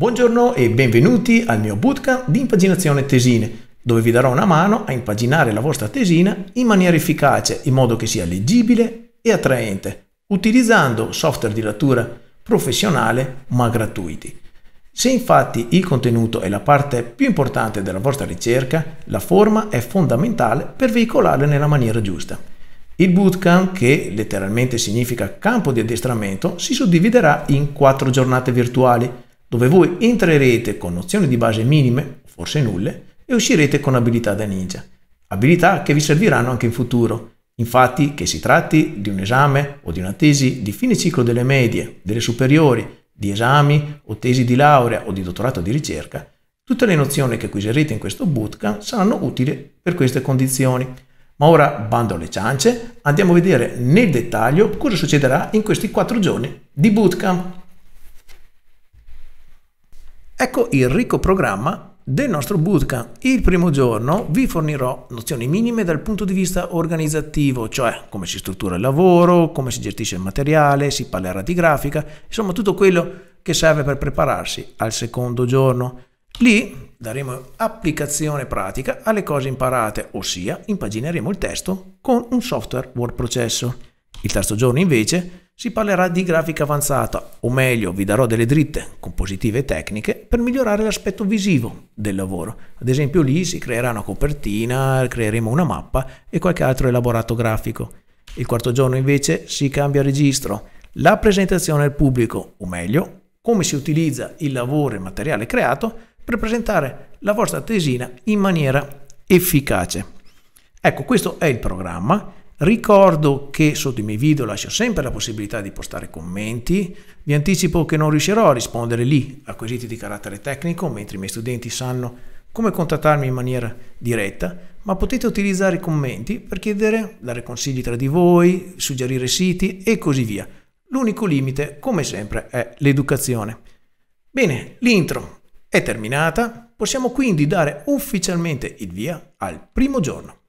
Buongiorno e benvenuti al mio bootcamp di impaginazione tesine, dove vi darò una mano a impaginare la vostra tesina in maniera efficace, in modo che sia leggibile e attraente, utilizzando software di lettura professionale ma gratuiti. Se infatti il contenuto è la parte più importante della vostra ricerca, la forma è fondamentale per veicolarla nella maniera giusta. Il bootcamp, che letteralmente significa campo di addestramento, si suddividerà in quattro giornate virtuali dove voi entrerete con nozioni di base minime, forse nulle, e uscirete con abilità da ninja. Abilità che vi serviranno anche in futuro. Infatti, che si tratti di un esame o di una tesi di fine ciclo delle medie, delle superiori, di esami o tesi di laurea o di dottorato di ricerca, tutte le nozioni che acquisirete in questo bootcamp saranno utili per queste condizioni. Ma ora, bando alle ciance, andiamo a vedere nel dettaglio cosa succederà in questi quattro giorni di bootcamp. Ecco il ricco programma del nostro bootcamp. Il primo giorno vi fornirò nozioni minime dal punto di vista organizzativo, cioè come si struttura il lavoro, come si gestisce il materiale, si parlerà di grafica, insomma tutto quello che serve per prepararsi al secondo giorno. Lì daremo applicazione pratica alle cose imparate, ossia impagineremo il testo con un software word processo. Il terzo giorno invece si parlerà di grafica avanzata, o meglio vi darò delle dritte compositive tecniche per migliorare l'aspetto visivo del lavoro. Ad esempio lì si creerà una copertina, creeremo una mappa e qualche altro elaborato grafico. Il quarto giorno invece si cambia registro, la presentazione al pubblico, o meglio, come si utilizza il lavoro e il materiale creato per presentare la vostra tesina in maniera efficace. Ecco, questo è il programma Ricordo che sotto i miei video lascio sempre la possibilità di postare commenti, vi anticipo che non riuscirò a rispondere lì a quesiti di carattere tecnico, mentre i miei studenti sanno come contattarmi in maniera diretta, ma potete utilizzare i commenti per chiedere, dare consigli tra di voi, suggerire siti e così via. L'unico limite, come sempre, è l'educazione. Bene, l'intro è terminata, possiamo quindi dare ufficialmente il via al primo giorno.